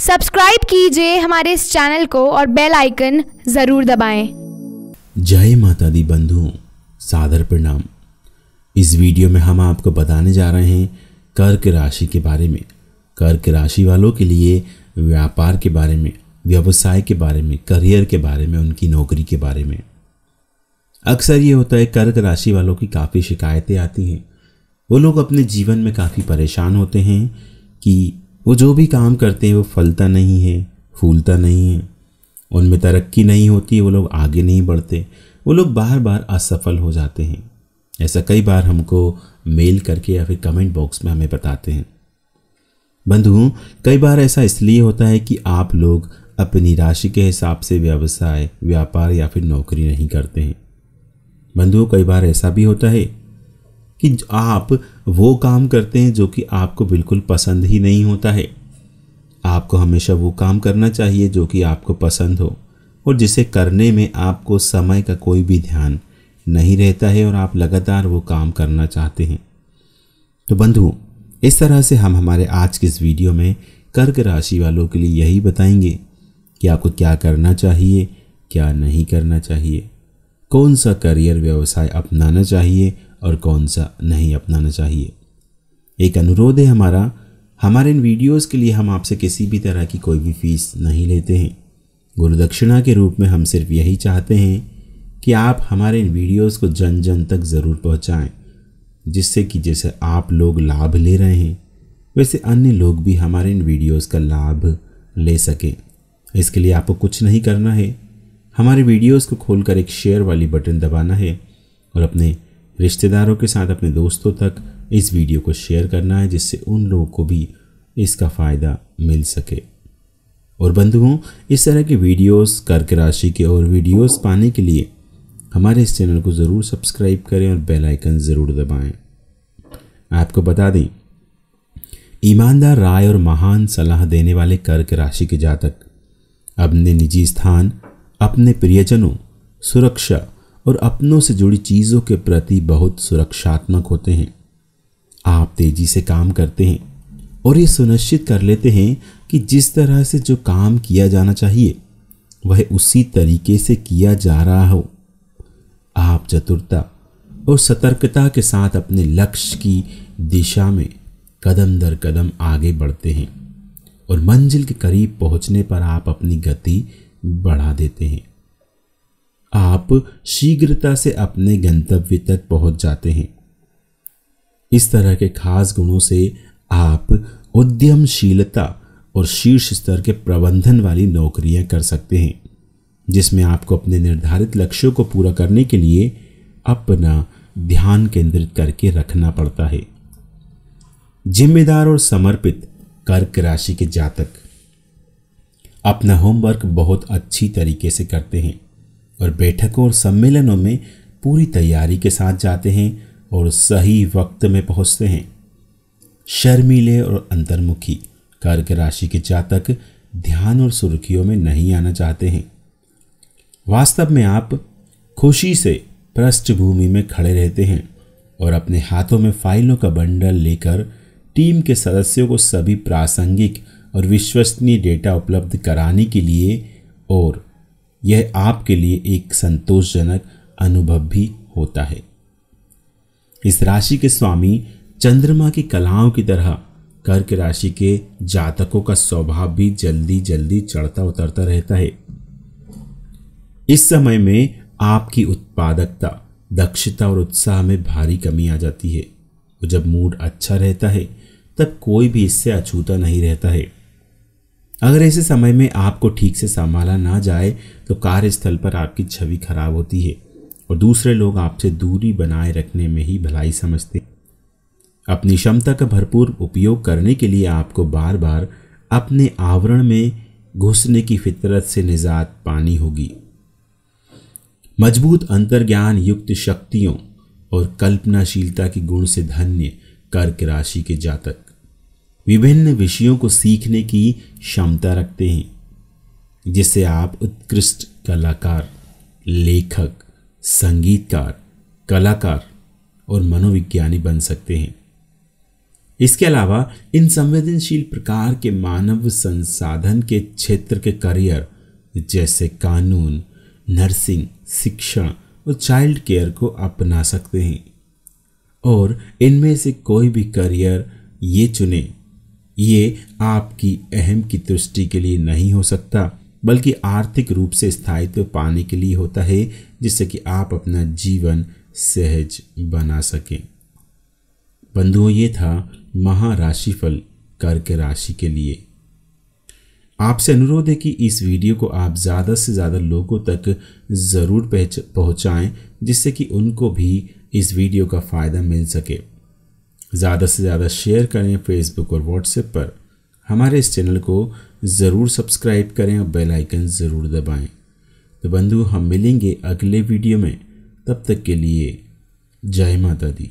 Subscribe कीजिए हमारे इस चैनल को और बेल आइकन ज़रूर दबाएं। जय माता दी बंधु सादर प्रणाम इस वीडियो में हम आपको बताने जा रहे हैं कर्क राशि के बारे में कर्क राशि वालों के लिए व्यापार के बारे में व्यवसाय के बारे में करियर के बारे में उनकी नौकरी के बारे में अक्सर ये होता है कर्क राशि वालों की काफ़ी शिकायतें आती हैं वो लोग अपने जीवन में काफ़ी परेशान होते हैं कि वो जो भी काम करते हैं वो फलता नहीं है फूलता नहीं है उनमें तरक्की नहीं होती वो लोग आगे नहीं बढ़ते वो लोग बार बार असफल हो जाते हैं ऐसा कई बार हमको मेल करके या फिर कमेंट बॉक्स में हमें बताते हैं बंधुओं कई बार ऐसा इसलिए होता है कि आप लोग अपनी राशि के हिसाब से व्यवसाय व्यापार या फिर नौकरी नहीं करते हैं बंधुओं कई बार ऐसा भी होता है कि आप वो काम करते हैं जो कि आपको बिल्कुल पसंद ही नहीं होता है आपको हमेशा वो काम करना चाहिए जो कि आपको पसंद हो और जिसे करने में आपको समय का कोई भी ध्यान नहीं रहता है और आप लगातार वो काम करना चाहते हैं तो बंधु इस तरह से हम हमारे आज के इस वीडियो में कर्क राशि वालों के लिए यही बताएंगे कि आपको क्या करना चाहिए क्या नहीं करना चाहिए कौन सा करियर व्यवसाय अपनाना चाहिए और कौन सा नहीं अपनाना चाहिए एक अनुरोध है हमारा हमारे इन वीडियोस के लिए हम आपसे किसी भी तरह की कोई भी फीस नहीं लेते हैं गुरुदक्षिणा के रूप में हम सिर्फ यही चाहते हैं कि आप हमारे इन वीडियोस को जन जन तक ज़रूर पहुंचाएं जिससे कि जैसे आप लोग लाभ ले रहे हैं वैसे अन्य लोग भी हमारे इन वीडियोस का लाभ ले सकें इसके लिए आपको कुछ नहीं करना है हमारे वीडियोस को खोलकर एक शेयर वाली बटन दबाना है और अपने रिश्तेदारों के साथ अपने दोस्तों तक इस वीडियो को शेयर करना है जिससे उन लोगों को भी इसका फ़ायदा मिल सके और बंधुओं इस तरह के वीडियोस कर्क राशि के और वीडियोस पाने के लिए हमारे इस चैनल को ज़रूर सब्सक्राइब करें और बेल आइकन ज़रूर दबाएं। आपको बता दें ईमानदार राय और महान सलाह देने वाले कर्क राशि के जातक अपने निजी स्थान अपने प्रियजनों सुरक्षा और अपनों से जुड़ी चीज़ों के प्रति बहुत सुरक्षात्मक होते हैं आप तेजी से काम करते हैं और ये सुनिश्चित कर लेते हैं कि जिस तरह से जो काम किया जाना चाहिए वह उसी तरीके से किया जा रहा हो आप चतुरता और सतर्कता के साथ अपने लक्ष्य की दिशा में कदम दर कदम आगे बढ़ते हैं और मंजिल के करीब पहुंचने पर आप अपनी गति बढ़ा देते हैं आप शीघ्रता से अपने गंतव्य तक पहुंच जाते हैं इस तरह के खास गुणों से आप उद्यमशीलता और शीर्ष स्तर के प्रबंधन वाली नौकरियां कर सकते हैं जिसमें आपको अपने निर्धारित लक्ष्यों को पूरा करने के लिए अपना ध्यान केंद्रित करके रखना पड़ता है जिम्मेदार और समर्पित कर्क राशि के जातक अपना होमवर्क बहुत अच्छी तरीके से करते हैं और बैठकों और सम्मेलनों में पूरी तैयारी के साथ जाते हैं और सही वक्त में पहुंचते हैं शर्मीले और अंतर्मुखी कर्क राशि के जातक ध्यान और सुर्खियों में नहीं आना चाहते हैं वास्तव में आप खुशी से पृष्ठभूमि में खड़े रहते हैं और अपने हाथों में फाइलों का बंडल लेकर टीम के सदस्यों को सभी प्रासंगिक और विश्वसनीय डेटा उपलब्ध कराने के लिए और यह आपके लिए एक संतोषजनक अनुभव भी होता है इस राशि के स्वामी चंद्रमा की कलाओं की तरह कर्क राशि के जातकों का स्वभाव भी जल्दी जल्दी चढ़ता उतरता रहता है इस समय में आपकी उत्पादकता दक्षता और उत्साह में भारी कमी आ जाती है जब मूड अच्छा रहता है तब कोई भी इससे अछूता नहीं रहता है अगर ऐसे समय में आपको ठीक से संभाला ना जाए तो कार्यस्थल पर आपकी छवि खराब होती है और दूसरे लोग आपसे दूरी बनाए रखने में ही भलाई समझते हैं अपनी क्षमता का भरपूर उपयोग करने के लिए आपको बार बार अपने आवरण में घुसने की फितरत से निजात पानी होगी मजबूत अंतर्ज्ञान युक्त शक्तियों और कल्पनाशीलता के गुण से धन्य कर्क राशि के जातक विभिन्न विषयों को सीखने की क्षमता रखते हैं जिससे आप उत्कृष्ट कलाकार लेखक संगीतकार कलाकार और मनोविज्ञानी बन सकते हैं इसके अलावा इन संवेदनशील प्रकार के मानव संसाधन के क्षेत्र के करियर जैसे कानून नर्सिंग शिक्षण और चाइल्ड केयर को अपना सकते हैं और इनमें से कोई भी करियर ये चुने ये आपकी अहम की तुष्टि के लिए नहीं हो सकता बल्कि आर्थिक रूप से स्थायित्व पाने के लिए होता है जिससे कि आप अपना जीवन सहज बना सकें बंधुओं ये था महाराशिफल कर्क राशि के लिए आपसे अनुरोध है कि इस वीडियो को आप ज़्यादा से ज़्यादा लोगों तक ज़रूर पहुँचाएँ जिससे कि उनको भी इस वीडियो का फ़ायदा मिल सके ज़्यादा से ज़्यादा शेयर करें फेसबुक और व्हाट्सएप पर हमारे इस चैनल को ज़रूर सब्सक्राइब करें और बेल आइकन ज़रूर दबाएं। तो बंधु हम मिलेंगे अगले वीडियो में तब तक के लिए जय माता दी